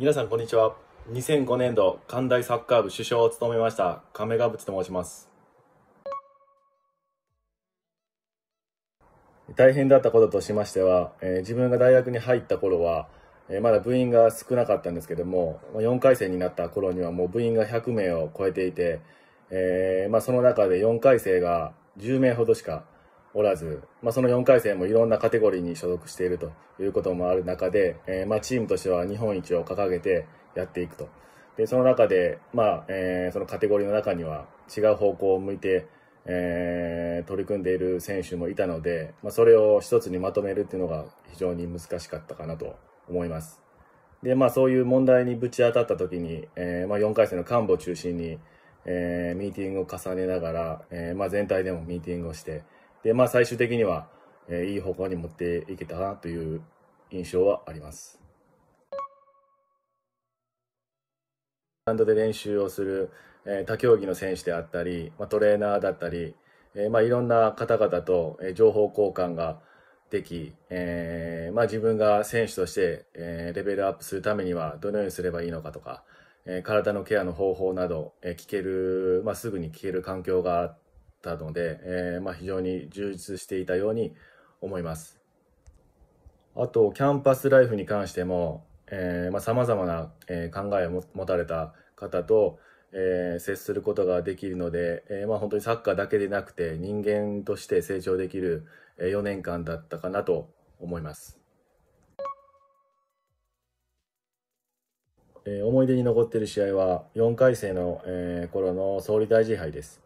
皆さんこんにちは2005年度関大サッカー部主将を務めました亀ヶ淵と申します大変だったこととしましては、えー、自分が大学に入った頃は、えー、まだ部員が少なかったんですけども4回生になった頃にはもう部員が100名を超えていて、えーまあ、その中で4回生が10名ほどしかおらず、まあ、その4回戦もいろんなカテゴリーに所属しているということもある中で、えー、まあ、チームとしては日本一を掲げてやっていくと。で、その中で、まあ、えー、そのカテゴリーの中には違う方向を向いて、えー、取り組んでいる選手もいたので、まあ、それを一つにまとめるというのが非常に難しかったかなと思います。で、まあ、そういう問題にぶち当たった時に、えまあ、4回戦の幹部を中心に、えミーティングを重ねながら、えま全体でもミーティングをして、で、まあ最終的には、えー、いい方向に持っていけたなという印象はあります。ランドで練習をする、えー、他競技の選手であったり、まあ、トレーナーだったり、えーまあ、いろんな方々と、えー、情報交換ができ、えーまあ、自分が選手として、えー、レベルアップするためにはどのようにすればいいのかとか、えー、体のケアの方法など、えー、聞ける、まあ、すぐに聞ける環境があってったので、えー、まあ、非常に充実していたように思います。あと、キャンパスライフに関しても、えー、まあ、様々な、え考えを持たれた方と、えー、接することができるので、えー、まあ、本当にサッカーだけでなくて人間として成長できる4年間だったかなと思います、えー、思い出に残っている試合は4回生の、えー、頃の総理大臣杯です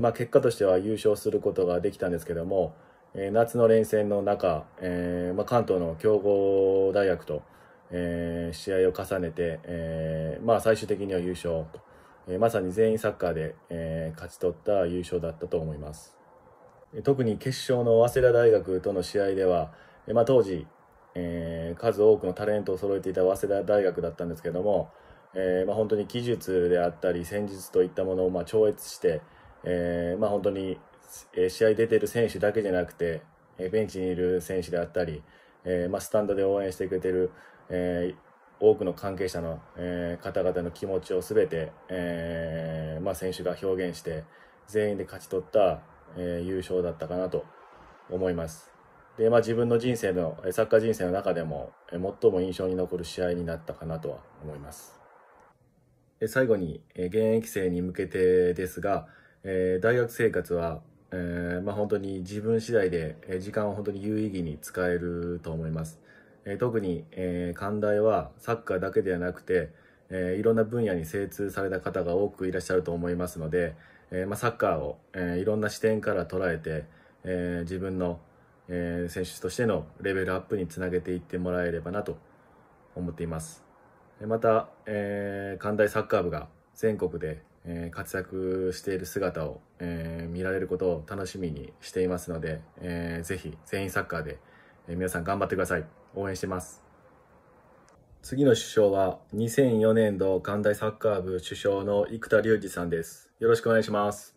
まあ、結果としては優勝することができたんですけども、え夏の連戦の中、えまあ、関東の強豪大学と、え試合を重ねて、えまあ、最終的には優勝と、えまさに全員サッカーで、え勝ち取った優勝だったと思います特に決勝の早稲田大学との試合では、えまあ、当時、え数多くのタレントを揃えていた早稲田大学だったんですけども、えまあ、本当に技術であったり戦術といったものをま超越して、えー、まあ、本当に、え試合出てる選手だけじゃなくて、えベンチにいる選手であったり、えー、まあ、スタンドで応援してくれてる、え多くの関係者の、え方々の気持ちを全て、えまあ、選手が表現して全員で勝ち取った、え優勝だったかなと思います。で、まあ、自分の人生のサッカー人生の中でも最も印象に残る試合になったかなとは思います最後に現役生に向けてですがえー、大学生活は、えー、まあ、本当に自分次第で、え時間を本当に有意義に使えると思います。え特に、え寛大はサッカーだけではなくて、えいろんな分野に精通された方が多くいらっしゃると思いますので、えまあ、サッカーを、えいろんな視点から捉えて、え自分の、え選手としてのレベルアップにつなげていってもらえればなと思っています。また、えー、大サッカー部が全国でえ活躍している姿を、え見られることを楽しみにしていますので、えー、ぜひ全員サッカーで、え皆さん頑張ってください応援してます次の首相は2004年度関大サッカー部主将の生田隆二さんですよろしくお願いします